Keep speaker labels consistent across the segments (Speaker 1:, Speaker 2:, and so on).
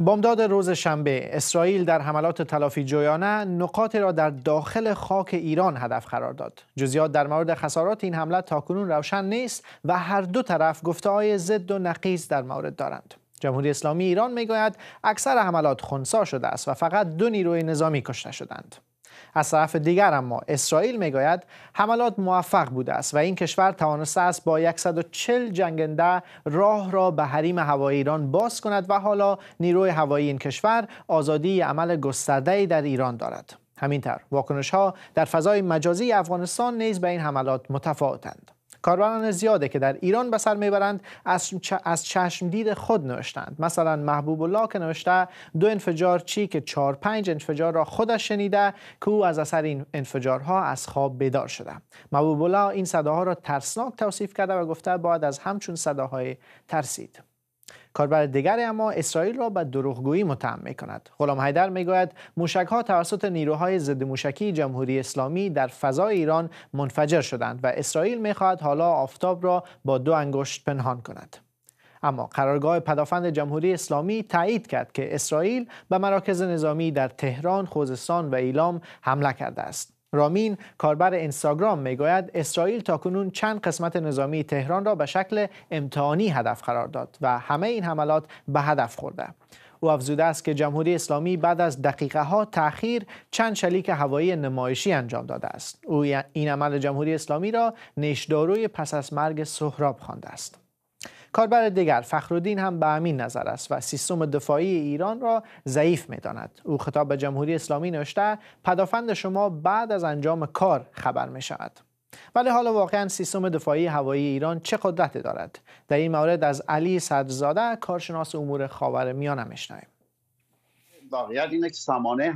Speaker 1: بامداد روز شنبه اسرائیل در حملات تلافی جویانه نقاط را در داخل خاک ایران هدف قرار داد. جزیات در مورد خسارات این حمله تاکنون روشن نیست و هر دو طرف گفته های ضد و نقیض در مورد دارند. جمهوری اسلامی ایران میگوید اکثر حملات خونسا شده است و فقط دو نیروی نظامی کشته شدند. از طرف دیگر اما اسرائیل میگوید حملات موفق بوده است و این کشور توانسته است با 140 جنگنده راه را به حریم هوایی ایران باز کند و حالا نیروی هوایی این کشور آزادی عمل گسترده در ایران دارد همینطور واکنش ها در فضای مجازی افغانستان نیز به این حملات متفاوتند کاربران زیاده که در ایران به سر میبرند از دید خود نوشتند مثلا محبوب الله که نوشته دو انفجار چی که چهار پنج انفجار را خودش شنیده که او از اثر این انفجارها از خواب بیدار شده محبوب الله این صداها را ترسناک توصیف کرده و گفته باید از همچون صداهای ترسید کاربر دیگر اما اسرائیل را به دروغگویی متهم می کند. غلام حیدر می گوید موشک ها توسط نیروهای ضد موشکی جمهوری اسلامی در فضای ایران منفجر شدند و اسرائیل می خواهد حالا آفتاب را با دو انگشت پنهان کند. اما قرارگاه پدافند جمهوری اسلامی تایید کرد که اسرائیل به مراکز نظامی در تهران، خوزستان و ایلام حمله کرده است. رامین کاربر اینستاگرام میگوید اسرائیل تاکنون چند قسمت نظامی تهران را به شکل امتحانی هدف قرار داد و همه این حملات به هدف خورده او افزوده است که جمهوری اسلامی بعد از دقیقه ها تاخیر چند شلیک هوایی نمایشی انجام داده است او این عمل جمهوری اسلامی را نشداروی پس از مرگ سهراب خوانده است کاربر دیگر فخرالدین هم به همین نظر است و سیستم دفاعی ایران را ضعیف میداند او خطاب به جمهوری اسلامی نوشته پدافند شما بعد از انجام کار خبر می شود ولی حالا واقعا سیستم دفاعی هوایی ایران چه قدرتی دارد در این مورد از علی صدرزاده کارشناس امور میانه میشنویم
Speaker 2: واقعیت اینه که سامانه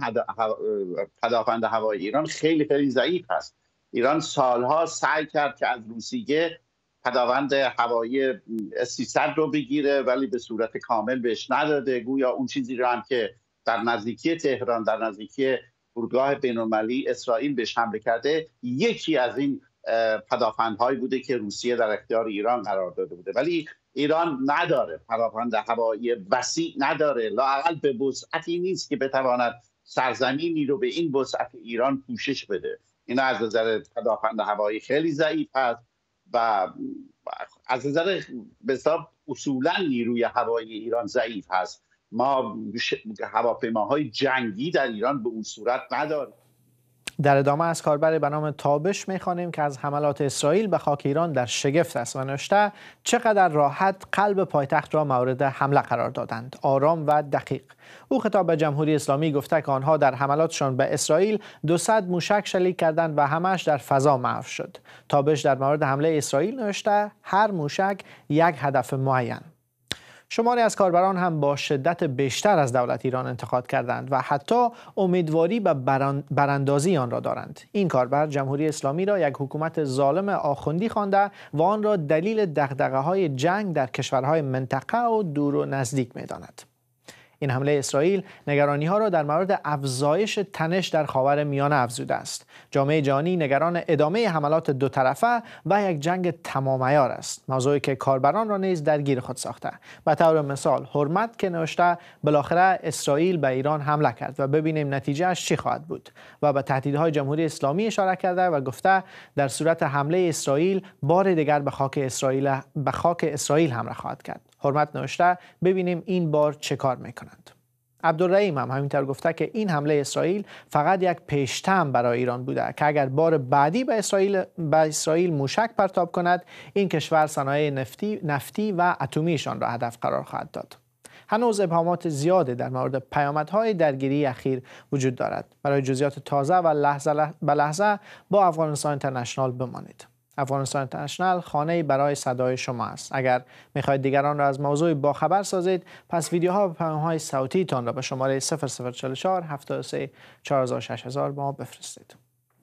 Speaker 2: پدافند هوایی ایران خیلی خیلی ضعیف است ایران سالها سعی کرد که از روسیه پداوند هوایی 300 رو بگیره ولی به صورت کامل بهش نداده گویا اون چیزی رو هم که در نزدیکی تهران در نزدیکی فرودگاه بینالمللی اسرائیل بهش حمله کرده یکی از این پدافندهایی بوده که روسیه در اختیار ایران قرار داده بوده ولی ایران نداره پدافند هوایی وسیع نداره لاقل به وسعتی نیست که بتواند سرزمینی رو به این وسعت ایران پوشش بده این از نظر پدافند هوایی خیلی ضعیف هست و از نظر به اصولا نیروی هوایی ایران ضعیف هست ما هواپیماهای جنگی در ایران به اون صورت نداریم
Speaker 1: در ادامه از کاربری به نام تابش میخوانیم که از حملات اسرائیل به خاک ایران در شگفت است و نوشته چقدر راحت قلب پایتخت را مورد حمله قرار دادند آرام و دقیق او خطاب به جمهوری اسلامی گفته که آنها در حملاتشان به اسرائیل 200 موشک شلیک کردند و همش در فضا معو شد تابش در مورد حمله اسرائیل نوشته هر موشک یک هدف معین شماری از کاربران هم با شدت بیشتر از دولت ایران انتقاد کردند و حتی امیدواری به براندازی آن را دارند این کاربر جمهوری اسلامی را یک حکومت ظالم آخوندی خوانده و آن را دلیل های جنگ در کشورهای منطقه و دور و نزدیک میداند این حمله اسرائیل نگرانی ها را در مورد افزایش تنش در خاور میانه افزوده است جامعه جهانی نگران ادامه حملات دو طرفه و یک جنگ تمامیار است موضوعی که کاربران را نیز درگیر خود ساخته به طور مثال حرمت که نوشته بالاخره اسرائیل به ایران حمله کرد و ببینیم نتیجه اش چی خواهد بود و به تهدیدهای جمهوری اسلامی اشاره کرده و گفته در صورت حمله اسرائیل بار دیگر به خاک اسرائیل به خاک اسرائیل حمله خواهد کرد حرمت نوشته ببینیم این بار چه کار میکنند عبدالرحیم هم همینطور گفته که این حمله اسرائیل فقط یک پیشتم برای ایران بوده که اگر بار بعدی به اسرائیل, به اسرائیل موشک پرتاب کند این کشور صنایع نفتی،, نفتی و اتمیشان را هدف قرار خواهد داد هنوز ابهامات زیاده در مورد پیامدهای درگیری اخیر وجود دارد برای جزئیات تازه و لحظه, به لحظه با افغانستان اینترنشنال بمانید افغانستان اینترنشنال خانه برای صدای شما است اگر میخواهید دیگران را از موضوع باخبر سازید پس ویدیوها و پیام های صوتی تان را به شماره 0044 73 4600 ما بفرستید